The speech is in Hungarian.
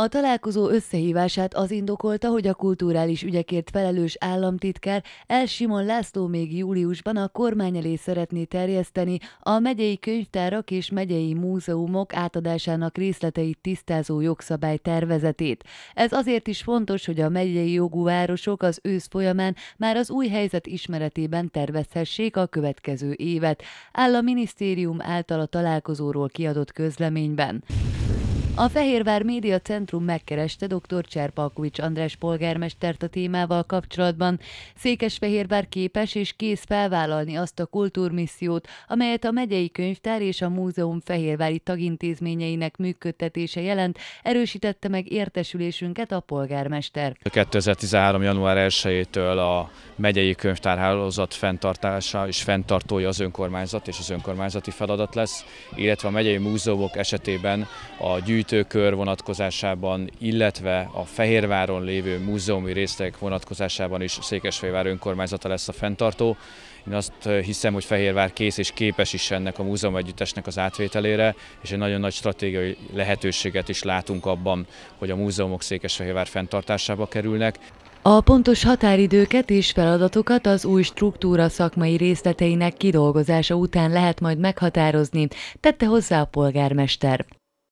A találkozó összehívását az indokolta, hogy a kulturális ügyekért felelős államtitkár El Simon László még júliusban a kormány elé szeretné terjeszteni a megyei könyvtárak és megyei múzeumok átadásának részleteit tisztázó jogszabály tervezetét. Ez azért is fontos, hogy a megyei jogú városok az ősz folyamán már az új helyzet ismeretében tervezhessék a következő évet, áll a minisztérium által a találkozóról kiadott közleményben. A Fehérvár Média Centrum megkereste dr. Cserpalkovics András polgármestert a témával kapcsolatban. Székesfehérvár képes és kész felvállalni azt a kultúrmissziót, amelyet a megyei könyvtár és a múzeum fehérvári tagintézményeinek működtetése jelent, erősítette meg értesülésünket a polgármester. 2013. január 1-től a megyei könyvtárhálózat fenntartása és fenntartója az önkormányzat és az önkormányzati feladat lesz, illetve a megyei múzeumok esetében a gyűjtőkör vonatkozásában, illetve a Fehérváron lévő múzeumi részek vonatkozásában is Székesfehérvár önkormányzata lesz a fenntartó. Én azt eh, hiszem, hogy Fehérvár kész és képes is ennek a múzeum együttesnek az átvételére, és egy nagyon nagy stratégiai lehetőséget is látunk abban, hogy a múzeumok Székesfehérvár fenntartásába kerülnek. A pontos határidőket és feladatokat az új struktúra szakmai részleteinek kidolgozása után lehet majd meghatározni, tette hozzá a polgármester.